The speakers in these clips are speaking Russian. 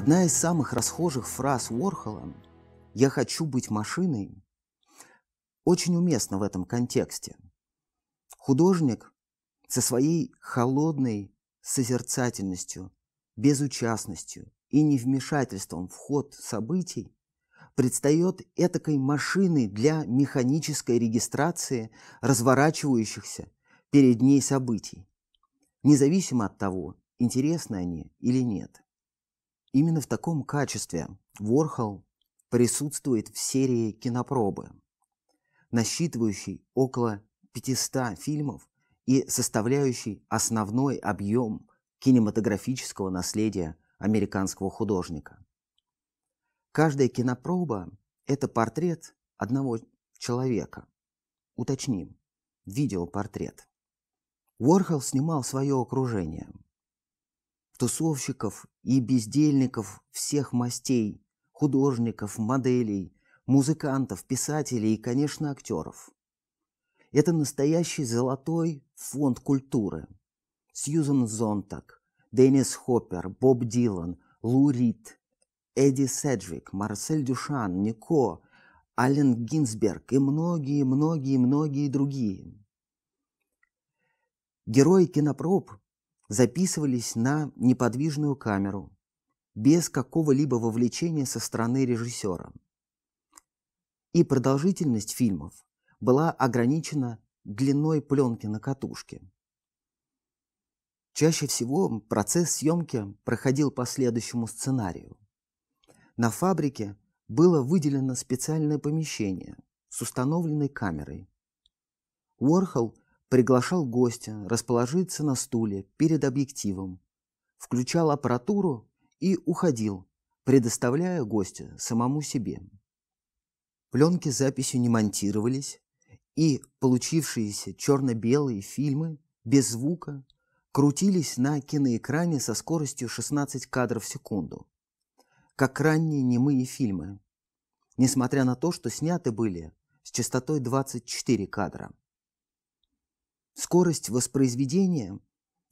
Одна из самых расхожих фраз Уорхола «Я хочу быть машиной» очень уместна в этом контексте. Художник со своей холодной созерцательностью, безучастностью и невмешательством в ход событий предстает этакой машиной для механической регистрации разворачивающихся перед ней событий, независимо от того, интересны они или нет – Именно в таком качестве Ворхол присутствует в серии кинопробы, насчитывающей около 500 фильмов и составляющей основной объем кинематографического наследия американского художника. Каждая кинопроба – это портрет одного человека. Уточним, видеопортрет. Уорхол снимал свое окружение – тусовщиков и бездельников всех мастей, художников, моделей, музыкантов, писателей и, конечно, актеров. Это настоящий золотой фонд культуры. Сьюзен Зонтак, Деннис Хоппер, Боб Дилан, Лу Рид, Эдди Седжвик, Марсель Дюшан, Нико, Аллен Гинзберг и многие-многие-многие другие. Герои кинопроб записывались на неподвижную камеру, без какого-либо вовлечения со стороны режиссера. И продолжительность фильмов была ограничена длиной пленки на катушке. Чаще всего процесс съемки проходил по следующему сценарию. На фабрике было выделено специальное помещение с установленной камерой. Уорхол – приглашал гостя расположиться на стуле перед объективом, включал аппаратуру и уходил, предоставляя гостя самому себе. Пленки с записью не монтировались, и получившиеся черно-белые фильмы без звука крутились на киноэкране со скоростью 16 кадров в секунду, как ранние немые фильмы, несмотря на то, что сняты были с частотой 24 кадра. Скорость воспроизведения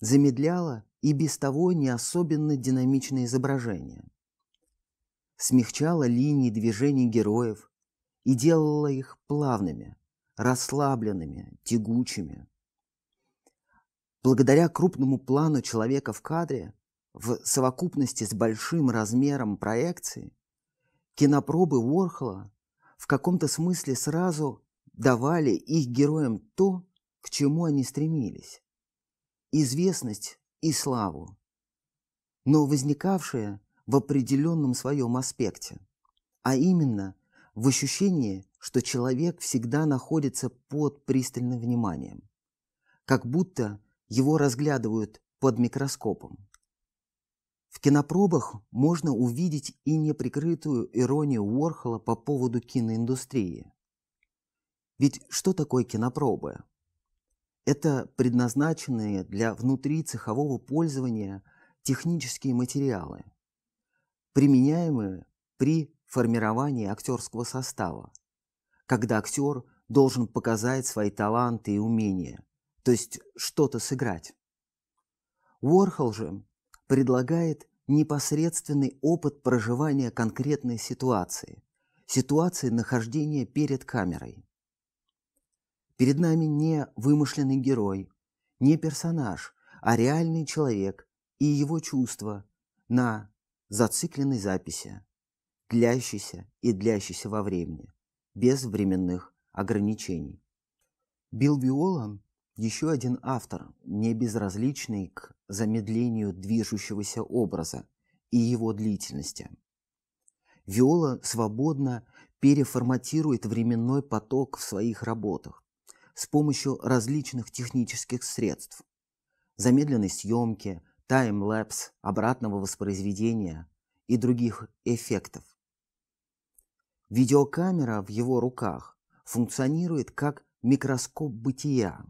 замедляла и без того не особенно динамичное изображение. Смягчала линии движений героев и делала их плавными, расслабленными, тягучими. Благодаря крупному плану человека в кадре в совокупности с большим размером проекции кинопробы Уорхола в каком-то смысле сразу давали их героям то, к чему они стремились – известность и славу, но возникавшая в определенном своем аспекте, а именно в ощущении, что человек всегда находится под пристальным вниманием, как будто его разглядывают под микроскопом. В кинопробах можно увидеть и неприкрытую иронию Уорхола по поводу киноиндустрии. Ведь что такое кинопробы? Это предназначенные для внутрицехового пользования технические материалы, применяемые при формировании актерского состава, когда актер должен показать свои таланты и умения, то есть что-то сыграть. Уорхол же предлагает непосредственный опыт проживания конкретной ситуации, ситуации нахождения перед камерой. Перед нами не вымышленный герой, не персонаж, а реальный человек и его чувства на зацикленной записи, длящейся и длящейся во времени, без временных ограничений. Билл Виолан – еще один автор, не безразличный к замедлению движущегося образа и его длительности. Виола свободно переформатирует временной поток в своих работах, с помощью различных технических средств. Замедленной съемки, таймлэпс, обратного воспроизведения и других эффектов. Видеокамера в его руках функционирует как микроскоп бытия,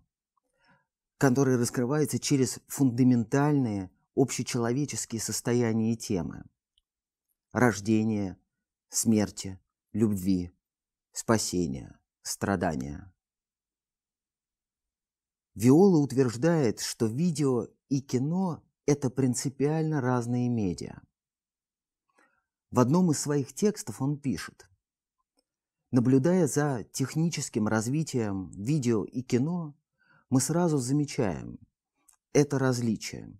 который раскрывается через фундаментальные общечеловеческие состояния и темы. Рождение, смерти, любви, спасения, страдания. Виола утверждает, что видео и кино – это принципиально разные медиа. В одном из своих текстов он пишет «Наблюдая за техническим развитием видео и кино, мы сразу замечаем это различие.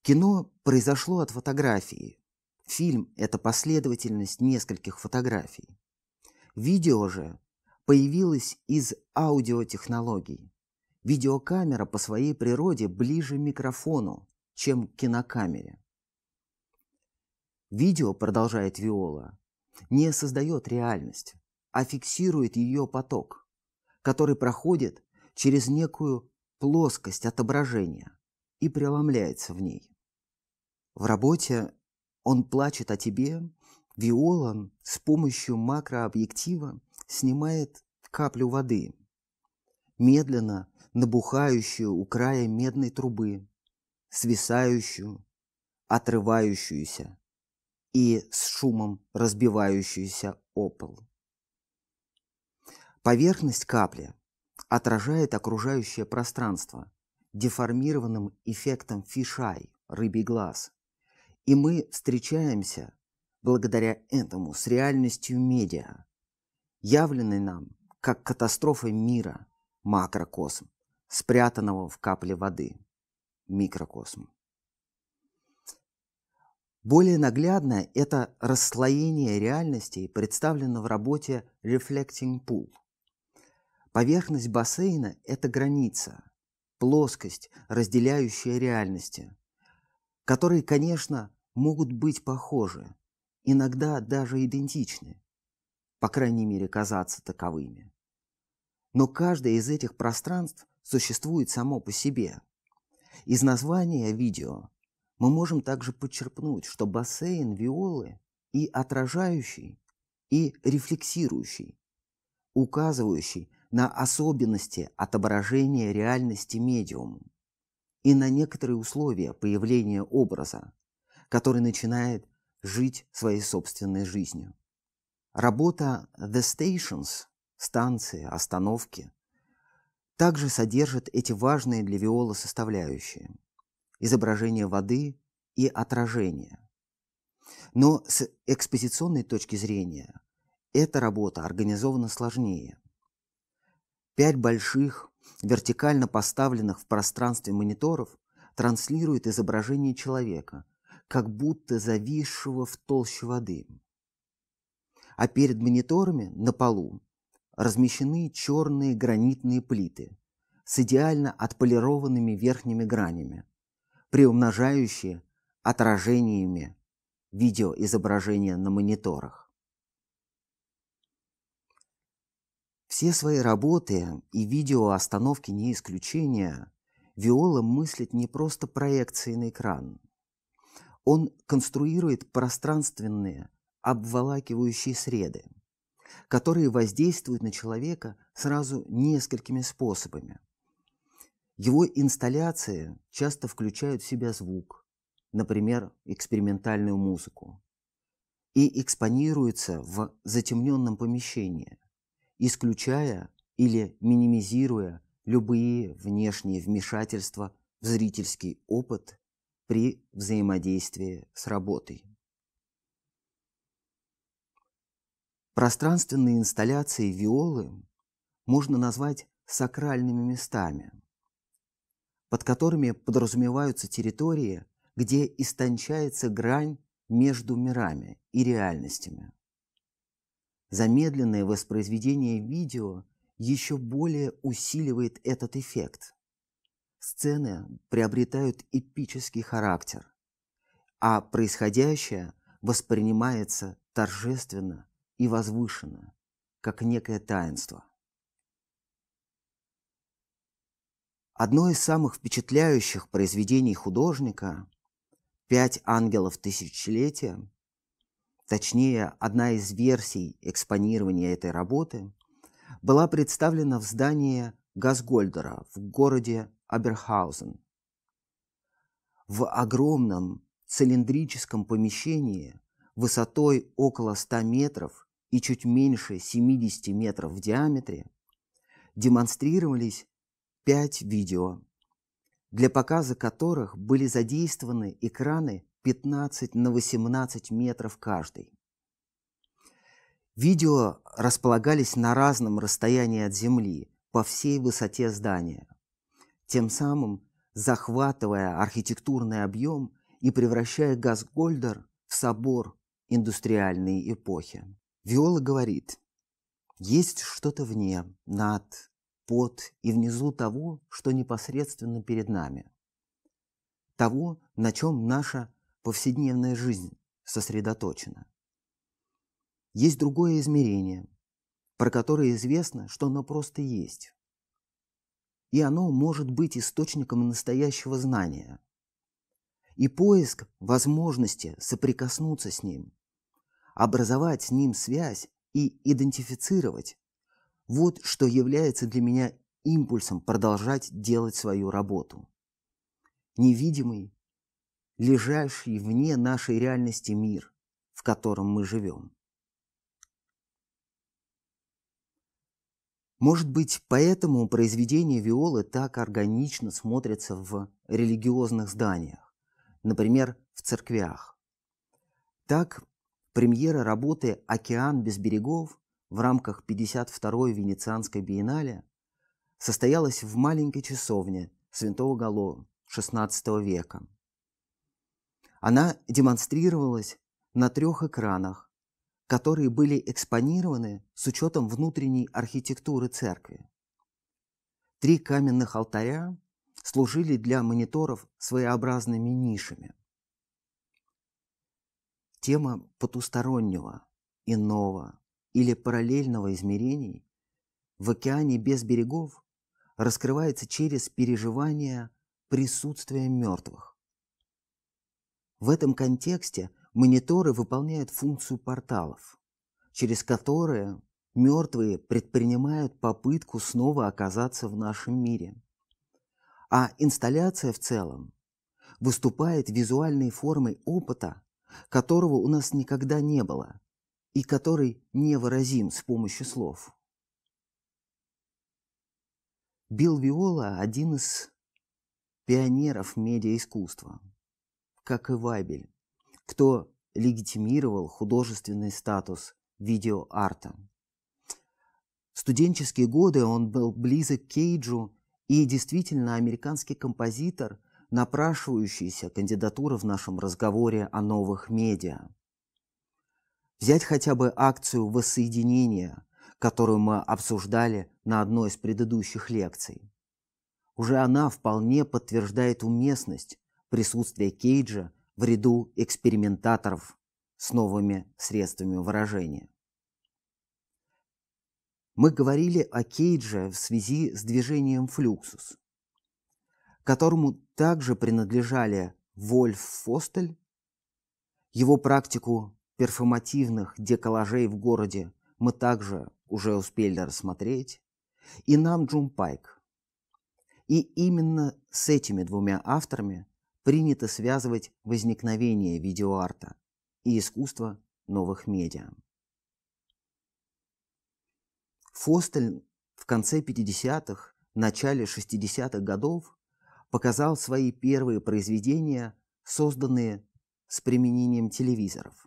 Кино произошло от фотографии. Фильм – это последовательность нескольких фотографий. Видео же появилось из аудиотехнологий. Видеокамера по своей природе ближе к микрофону, чем к кинокамере. Видео, продолжает Виола, не создает реальность, а фиксирует ее поток, который проходит через некую плоскость отображения и преломляется в ней. В работе «Он плачет о тебе» Виола с помощью макрообъектива снимает каплю воды, медленно набухающую у края медной трубы, свисающую, отрывающуюся и с шумом разбивающуюся о Поверхность капли отражает окружающее пространство деформированным эффектом фишай, рыбий глаз. И мы встречаемся благодаря этому с реальностью медиа, явленной нам как катастрофой мира, макрокосм спрятанного в капле воды. Микрокосм. Более наглядно это расслоение реальностей представлено в работе Reflecting Pool. Поверхность бассейна – это граница, плоскость, разделяющая реальности, которые, конечно, могут быть похожи, иногда даже идентичны, по крайней мере, казаться таковыми. Но каждое из этих пространств существует само по себе. Из названия видео мы можем также подчеркнуть, что бассейн виолы и отражающий, и рефлексирующий, указывающий на особенности отображения реальности медиума и на некоторые условия появления образа, который начинает жить своей собственной жизнью. Работа The Stations – станции, остановки также содержит эти важные для виола составляющие – изображение воды и отражение. Но с экспозиционной точки зрения эта работа организована сложнее. Пять больших, вертикально поставленных в пространстве мониторов транслируют изображение человека, как будто зависшего в толще воды. А перед мониторами на полу размещены черные гранитные плиты с идеально отполированными верхними гранями, приумножающие отражениями видеоизображения на мониторах. Все свои работы и видеоостановки не исключение, Виола мыслит не просто проекцией на экран. Он конструирует пространственные, обволакивающие среды – которые воздействуют на человека сразу несколькими способами. Его инсталляции часто включают в себя звук, например, экспериментальную музыку, и экспонируются в затемненном помещении, исключая или минимизируя любые внешние вмешательства в зрительский опыт при взаимодействии с работой. Пространственные инсталляции виолы можно назвать сакральными местами, под которыми подразумеваются территории, где истончается грань между мирами и реальностями. Замедленное воспроизведение видео еще более усиливает этот эффект. Сцены приобретают эпический характер, а происходящее воспринимается торжественно и возвышенное, как некое таинство. Одно из самых впечатляющих произведений художника «Пять ангелов тысячелетия», точнее, одна из версий экспонирования этой работы, была представлена в здании Газгольдера в городе Аберхаузен. В огромном цилиндрическом помещении высотой около 100 метров и чуть меньше 70 метров в диаметре, демонстрировались пять видео, для показа которых были задействованы экраны 15 на 18 метров каждый. Видео располагались на разном расстоянии от Земли по всей высоте здания, тем самым захватывая архитектурный объем и превращая Газгольдер в собор индустриальной эпохи. Виола говорит, есть что-то вне, над, под и внизу того, что непосредственно перед нами. Того, на чем наша повседневная жизнь сосредоточена. Есть другое измерение, про которое известно, что оно просто есть. И оно может быть источником настоящего знания. И поиск возможности соприкоснуться с ним образовать с ним связь и идентифицировать. Вот что является для меня импульсом продолжать делать свою работу. Невидимый, лежащий вне нашей реальности мир, в котором мы живем. Может быть, поэтому произведения Виолы так органично смотрятся в религиозных зданиях, например, в церквях. Так премьера работы «Океан без берегов» в рамках 52-й Венецианской биеннале состоялась в маленькой часовне Святого Гало XVI века. Она демонстрировалась на трех экранах, которые были экспонированы с учетом внутренней архитектуры церкви. Три каменных алтаря служили для мониторов своеобразными нишами – Тема потустороннего, иного или параллельного измерений в океане без берегов раскрывается через переживание присутствия мертвых. В этом контексте мониторы выполняют функцию порталов, через которые мертвые предпринимают попытку снова оказаться в нашем мире. А инсталляция в целом выступает визуальной формой опыта которого у нас никогда не было и который невыразим с помощью слов. Билл Виола – один из пионеров медиаискусства, как и Вайбель, кто легитимировал художественный статус видеоарта. В студенческие годы он был близок к Кейджу, и действительно американский композитор напрашивающаяся кандидатура в нашем разговоре о новых медиа. Взять хотя бы акцию воссоединения, которую мы обсуждали на одной из предыдущих лекций. Уже она вполне подтверждает уместность присутствия Кейджа в ряду экспериментаторов с новыми средствами выражения. Мы говорили о Кейдже в связи с движением «Флюксус» которому также принадлежали Вольф Фостель, его практику перформативных деколлажей в городе мы также уже успели рассмотреть, и нам Джун Пайк. И именно с этими двумя авторами принято связывать возникновение видеоарта и искусства новых медиа. Фостель в конце 50-х, начале 60-х годов показал свои первые произведения, созданные с применением телевизоров.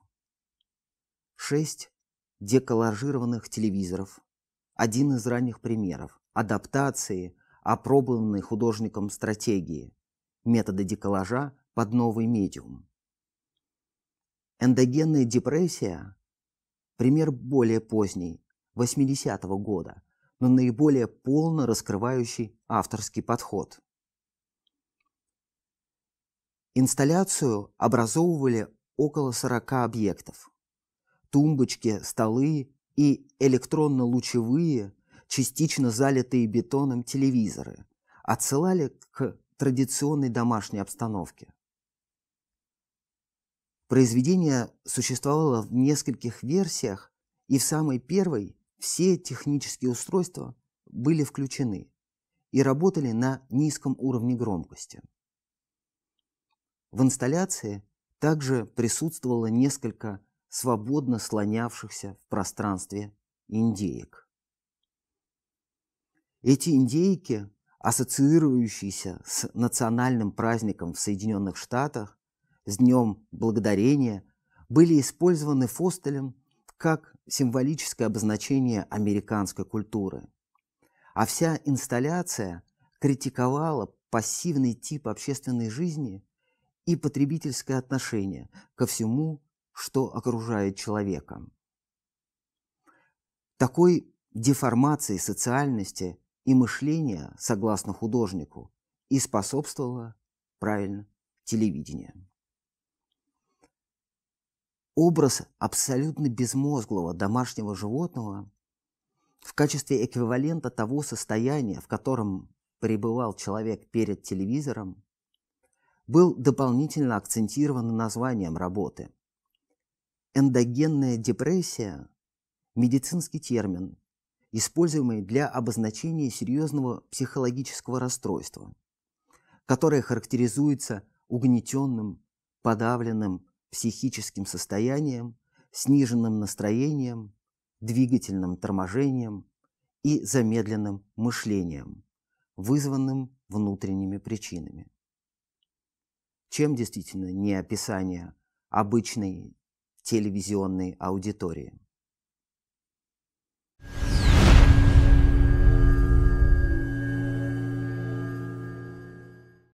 Шесть деколлажированных телевизоров – один из ранних примеров адаптации, опробованной художником стратегии, метода деколлажа под новый медиум. Эндогенная депрессия – пример более поздний, 80-го года, но наиболее полно раскрывающий авторский подход. Инсталляцию образовывали около 40 объектов. Тумбочки, столы и электронно-лучевые, частично залитые бетоном телевизоры отсылали к традиционной домашней обстановке. Произведение существовало в нескольких версиях, и в самой первой все технические устройства были включены и работали на низком уровне громкости. В инсталляции также присутствовало несколько свободно слонявшихся в пространстве индеек. Эти индейки, ассоциирующиеся с национальным праздником в Соединенных Штатах, с Днем Благодарения, были использованы Фостелем как символическое обозначение американской культуры. А вся инсталляция критиковала пассивный тип общественной жизни и потребительское отношение ко всему, что окружает человека. Такой деформации социальности и мышления, согласно художнику, и способствовало, правильно, телевидение. Образ абсолютно безмозглого домашнего животного в качестве эквивалента того состояния, в котором пребывал человек перед телевизором, был дополнительно акцентирован названием работы. Эндогенная депрессия – медицинский термин, используемый для обозначения серьезного психологического расстройства, которое характеризуется угнетенным, подавленным психическим состоянием, сниженным настроением, двигательным торможением и замедленным мышлением, вызванным внутренними причинами чем действительно не описание обычной телевизионной аудитории.